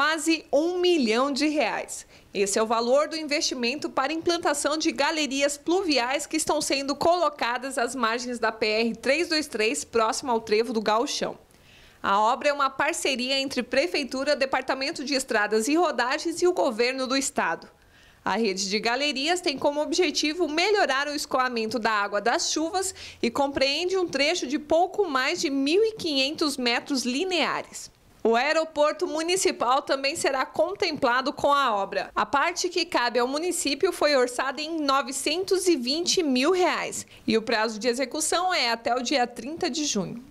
quase um milhão de reais. Esse é o valor do investimento para implantação de galerias pluviais que estão sendo colocadas às margens da PR 323, próximo ao trevo do Galchão. A obra é uma parceria entre Prefeitura, Departamento de Estradas e Rodagens e o Governo do Estado. A rede de galerias tem como objetivo melhorar o escoamento da água das chuvas e compreende um trecho de pouco mais de 1.500 metros lineares. O aeroporto municipal também será contemplado com a obra. A parte que cabe ao município foi orçada em 920 mil reais e o prazo de execução é até o dia 30 de junho.